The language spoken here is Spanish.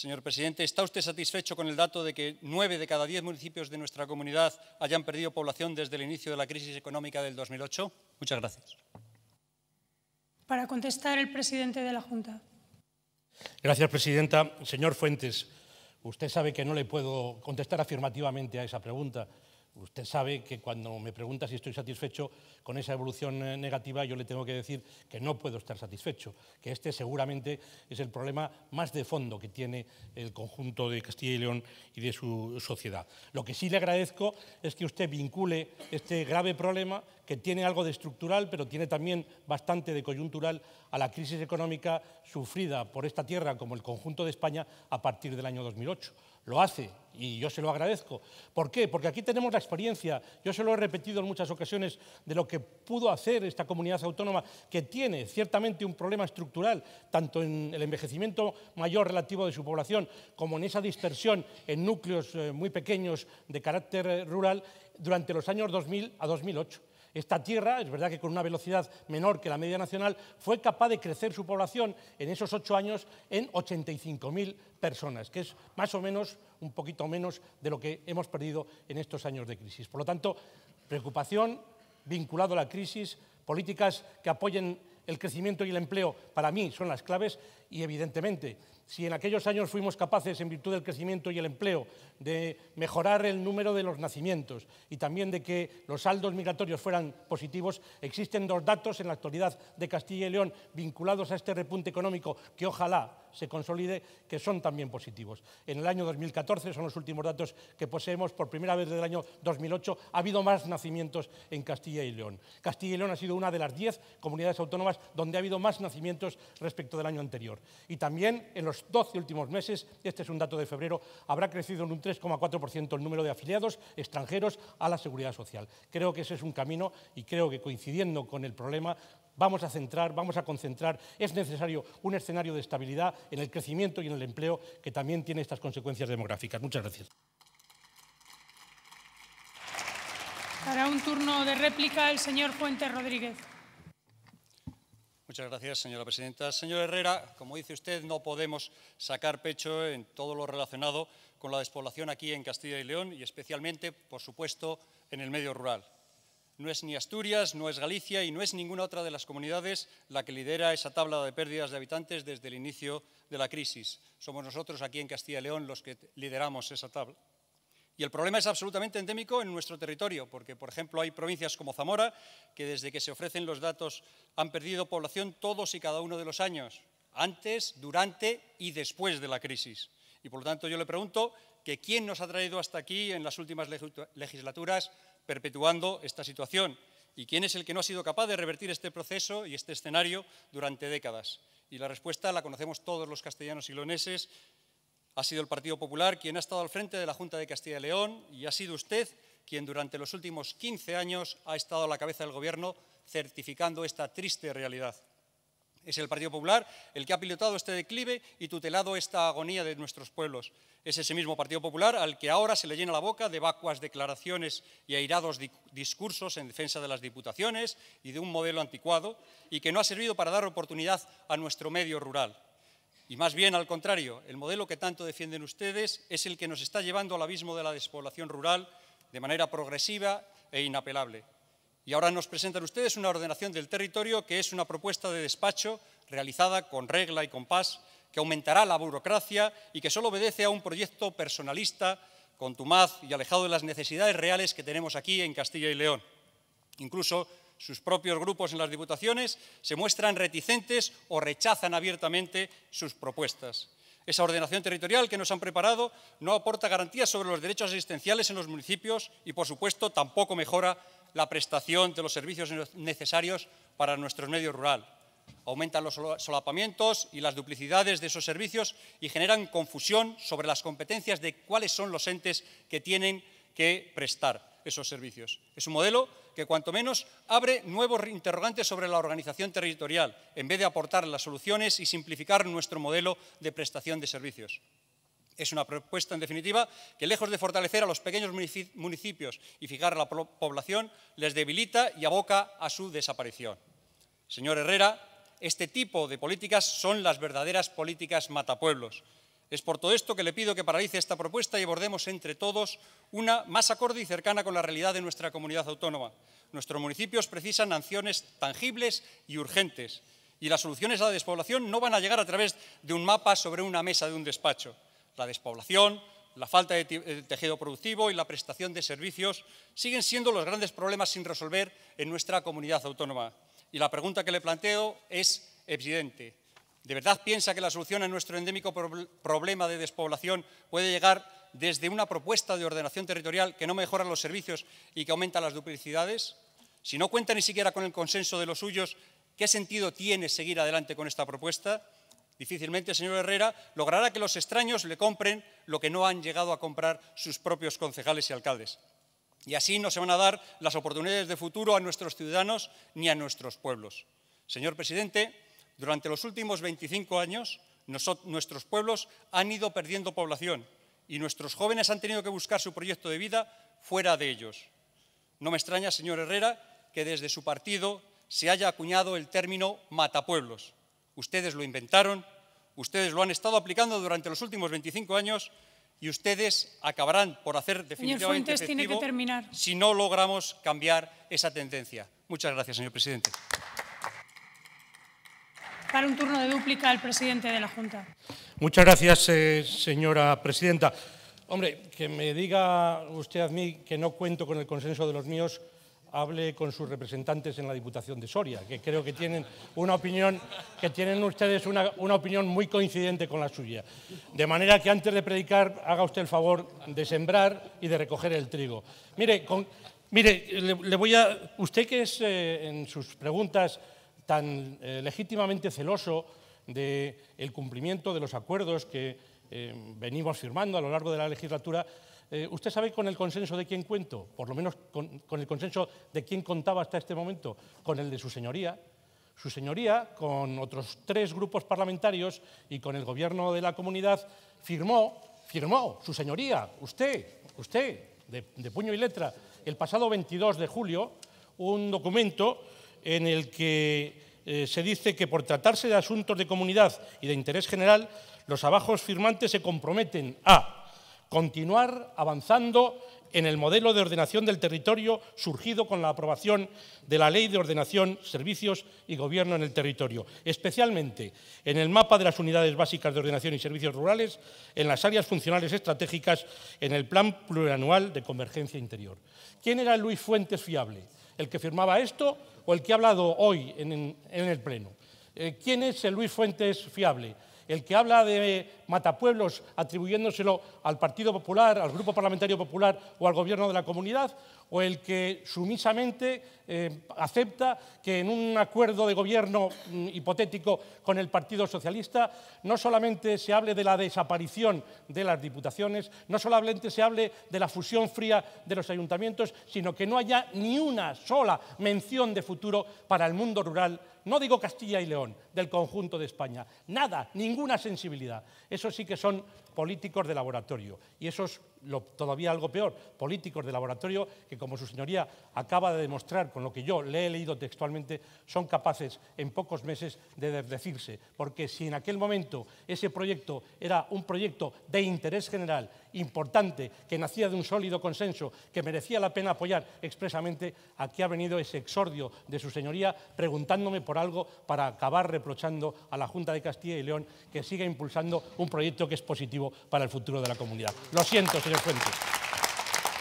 Señor presidente, ¿está usted satisfecho con el dato de que nueve de cada diez municipios de nuestra comunidad hayan perdido población desde el inicio de la crisis económica del 2008? Muchas gracias. Para contestar el presidente de la Junta. Gracias, presidenta. Señor Fuentes, usted sabe que no le puedo contestar afirmativamente a esa pregunta. Usted sabe que cuando me pregunta si estoy satisfecho con esa evolución eh, negativa, yo le tengo que decir que no puedo estar satisfecho, que este seguramente es el problema más de fondo que tiene el conjunto de Castilla y León y de su sociedad. Lo que sí le agradezco es que usted vincule este grave problema, que tiene algo de estructural, pero tiene también bastante de coyuntural, a la crisis económica sufrida por esta tierra como el conjunto de España a partir del año 2008 lo hace y yo se lo agradezco. ¿Por qué? Porque aquí tenemos la experiencia, yo se lo he repetido en muchas ocasiones, de lo que pudo hacer esta comunidad autónoma, que tiene ciertamente un problema estructural, tanto en el envejecimiento mayor relativo de su población, como en esa dispersión en núcleos eh, muy pequeños de carácter rural, durante los años 2000 a 2008. Esta tierra, es verdad que con una velocidad menor que la media nacional, fue capaz de crecer su población en esos ocho años en 85.000 personas, que es más o menos un poquito menos de lo que hemos perdido en estos años de crisis. Por lo tanto, preocupación vinculado a la crisis, políticas que apoyen el crecimiento y el empleo, para mí son las claves y evidentemente si en aquellos años fuimos capaces, en virtud del crecimiento y el empleo, de mejorar el número de los nacimientos y también de que los saldos migratorios fueran positivos, existen dos datos en la actualidad de Castilla y León vinculados a este repunte económico que ojalá se consolide, que son también positivos. En el año 2014, son los últimos datos que poseemos, por primera vez desde el año 2008 ha habido más nacimientos en Castilla y León. Castilla y León ha sido una de las diez comunidades autónomas donde ha habido más nacimientos respecto del año anterior. Y también en los 12 últimos meses, este es un dato de febrero, habrá crecido en un 3,4% el número de afiliados extranjeros a la seguridad social. Creo que ese es un camino y creo que coincidiendo con el problema vamos a centrar, vamos a concentrar. Es necesario un escenario de estabilidad en el crecimiento y en el empleo que también tiene estas consecuencias demográficas. Muchas gracias. Para un turno de réplica el señor Puente Rodríguez. Muchas gracias, señora presidenta. Señor Herrera, como dice usted, no podemos sacar pecho en todo lo relacionado con la despoblación aquí en Castilla y León y especialmente, por supuesto, en el medio rural. No es ni Asturias, no es Galicia y no es ninguna otra de las comunidades la que lidera esa tabla de pérdidas de habitantes desde el inicio de la crisis. Somos nosotros aquí en Castilla y León los que lideramos esa tabla. Y el problema es absolutamente endémico en nuestro territorio, porque, por ejemplo, hay provincias como Zamora, que desde que se ofrecen los datos han perdido población todos y cada uno de los años, antes, durante y después de la crisis. Y, por lo tanto, yo le pregunto que quién nos ha traído hasta aquí en las últimas legislaturas perpetuando esta situación. ¿Y quién es el que no ha sido capaz de revertir este proceso y este escenario durante décadas? Y la respuesta la conocemos todos los castellanos y leoneses. Ha sido el Partido Popular quien ha estado al frente de la Junta de Castilla y León y ha sido usted quien durante los últimos 15 años ha estado a la cabeza del Gobierno certificando esta triste realidad. Es el Partido Popular el que ha pilotado este declive y tutelado esta agonía de nuestros pueblos. Es ese mismo Partido Popular al que ahora se le llena la boca de vacuas declaraciones y airados discursos en defensa de las diputaciones y de un modelo anticuado y que no ha servido para dar oportunidad a nuestro medio rural. Y más bien, al contrario, el modelo que tanto defienden ustedes es el que nos está llevando al abismo de la despoblación rural de manera progresiva e inapelable. Y ahora nos presentan ustedes una ordenación del territorio que es una propuesta de despacho realizada con regla y compás, que aumentará la burocracia y que solo obedece a un proyecto personalista, contumaz y alejado de las necesidades reales que tenemos aquí en Castilla y León. Incluso sus propios grupos en las diputaciones se muestran reticentes o rechazan abiertamente sus propuestas. Esa ordenación territorial que nos han preparado no aporta garantías sobre los derechos asistenciales en los municipios y, por supuesto, tampoco mejora la prestación de los servicios necesarios para nuestro medio rural. Aumentan los solapamientos y las duplicidades de esos servicios y generan confusión sobre las competencias de cuáles son los entes que tienen que prestar esos servicios. Es un modelo que cuanto menos abre nuevos interrogantes sobre la organización territorial, en vez de aportar las soluciones y simplificar nuestro modelo de prestación de servicios. Es una propuesta, en definitiva, que lejos de fortalecer a los pequeños municipios y fijar a la población, les debilita y aboca a su desaparición. Señor Herrera, este tipo de políticas son las verdaderas políticas matapueblos. Es por todo esto que le pido que paralice esta propuesta y abordemos entre todos una más acorde y cercana con la realidad de nuestra comunidad autónoma. Nuestros municipios precisan acciones tangibles y urgentes y las soluciones a la despoblación no van a llegar a través de un mapa sobre una mesa de un despacho la despoblación, la falta de eh, tejido productivo y la prestación de servicios siguen siendo los grandes problemas sin resolver en nuestra comunidad autónoma. Y la pregunta que le planteo es evidente. ¿De verdad piensa que la solución a nuestro endémico problema de despoblación puede llegar desde una propuesta de ordenación territorial que no mejora los servicios y que aumenta las duplicidades? Si no cuenta ni siquiera con el consenso de los suyos, ¿qué sentido tiene seguir adelante con esta propuesta? Difícilmente señor Herrera logrará que los extraños le compren lo que no han llegado a comprar sus propios concejales y alcaldes. Y así no se van a dar las oportunidades de futuro a nuestros ciudadanos ni a nuestros pueblos. Señor presidente, durante los últimos 25 años nuestros pueblos han ido perdiendo población y nuestros jóvenes han tenido que buscar su proyecto de vida fuera de ellos. No me extraña, señor Herrera, que desde su partido se haya acuñado el término matapueblos, Ustedes lo inventaron, ustedes lo han estado aplicando durante los últimos 25 años y ustedes acabarán por hacer definitivamente señor tiene que terminar. si no logramos cambiar esa tendencia. Muchas gracias, señor presidente. Para un turno de dúplica el presidente de la Junta. Muchas gracias, eh, señora presidenta. Hombre, que me diga usted a mí que no cuento con el consenso de los míos hable con sus representantes en la Diputación de Soria, que creo que tienen una opinión, que tienen ustedes una, opinión muy coincidente con la suya. De manera que antes de predicar, haga usted el favor de sembrar y de recoger el trigo. Mire, le, voy a. Usted que es eh, en sus preguntas tan eh, legítimamente celoso del cumplimiento de los acuerdos que eh, venimos firmando a lo largo de la legislatura, eh, ¿Usted sabe con el consenso de quién cuento? Por lo menos con, el consenso de quién contaba hasta este momento, con el de su señoría. Su señoría, con otros tres grupos parlamentarios y con el gobierno de la comunidad, firmó, firmó, su señoría, usted, usted, de, puño y letra, el pasado 22 de julio, un documento en el que eh, se dice que por tratarse de asuntos de comunidad y de interés general, los abajos firmantes se comprometen a continuar avanzando en el modelo de ordenación del territorio surgido con la aprobación de la Ley de Ordenación, Servicios y Gobierno en el Territorio, especialmente en el mapa de las unidades básicas de ordenación y servicios rurales, en las áreas funcionales estratégicas, en el Plan Plurianual de Convergencia Interior. ¿Quién era Luis Fuentes Fiable? ¿El que firmaba esto o el que ha hablado hoy en, en el Pleno? Eh, ¿Quién es el Luis Fuentes Fiable? ¿El que habla de matapueblos atribuyéndoselo al Partido Popular, al Grupo Parlamentario Popular o al Gobierno de la Comunidad, o el que sumisamente eh, acepta que en un acuerdo de gobierno mm, hipotético con el Partido Socialista no solamente se hable de la desaparición de las diputaciones, no solamente se hable de la fusión fría de los ayuntamientos, sino que no haya ni una sola mención de futuro para el mundo rural, no digo Castilla y León, del conjunto de España. Nada, ninguna sensibilidad eso sí que son políticos de laboratorio. Y eso es todavía algo peor, políticos de laboratorio que, como su señoría acaba de demostrar con lo que yo le he leído textualmente, son capaces en pocos meses de desdecirse. Porque si en aquel momento ese proyecto era un proyecto de interés general importante, que nacía de un sólido consenso, que merecía la pena apoyar expresamente, aquí ha venido ese exordio de su señoría preguntándome por algo para acabar reprochando a la Junta de Castilla y León que siga impulsando un proyecto que es positivo para el futuro de la comunidad. Lo siento, señor Fuentes.